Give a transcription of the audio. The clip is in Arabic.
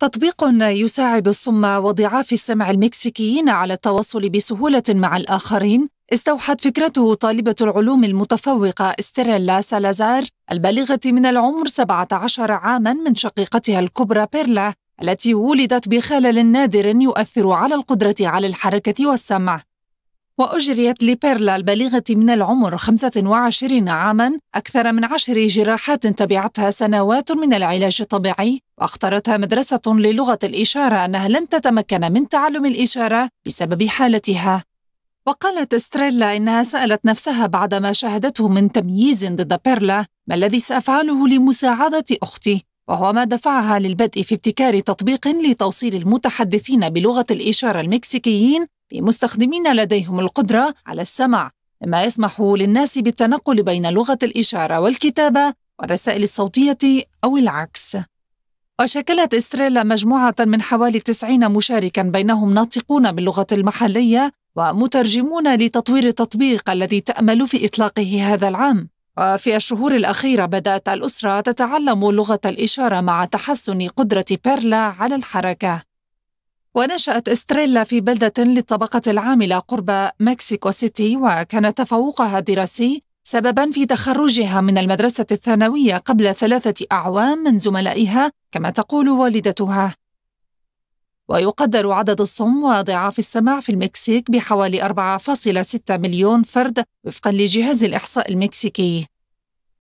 تطبيق يساعد الصم وضعاف السمع المكسيكيين على التواصل بسهولة مع الآخرين استوحت فكرته طالبة العلوم المتفوقة استريلا سالازار البالغة من العمر 17 عاماً من شقيقتها الكبرى بيرلا التي ولدت بخلل نادر يؤثر على القدرة على الحركة والسمع وأجريت لبيرلا البالغة من العمر 25 عاما أكثر من عشر جراحات تبعتها سنوات من العلاج الطبيعي وأخطرتها مدرسة للغة الإشارة أنها لن تتمكن من تعلم الإشارة بسبب حالتها وقالت ستريلا إنها سألت نفسها بعدما شاهدته من تمييز ضد بيرلا ما الذي سأفعله لمساعدة أختي وهو ما دفعها للبدء في ابتكار تطبيق لتوصيل المتحدثين بلغة الإشارة المكسيكيين بمستخدمين لديهم القدرة على السمع مما يسمح للناس بالتنقل بين لغة الإشارة والكتابة والرسائل الصوتية أو العكس وشكلت إستريلا مجموعة من حوالي 90 مشاركا بينهم ناطقون باللغة المحلية ومترجمون لتطوير التطبيق الذي تأمل في إطلاقه هذا العام وفي الشهور الأخيرة بدأت الأسرة تتعلم لغة الإشارة مع تحسن قدرة بيرلا على الحركة ونشأت استريلا في بلدة للطبقة العاملة قرب مكسيكو سيتي وكان تفوقها الدراسي سببا في تخرجها من المدرسة الثانوية قبل ثلاثة أعوام من زملائها كما تقول والدتها ويقدر عدد الصم وضعاف السمع في المكسيك بحوالي 4.6 مليون فرد وفقا لجهاز الإحصاء المكسيكي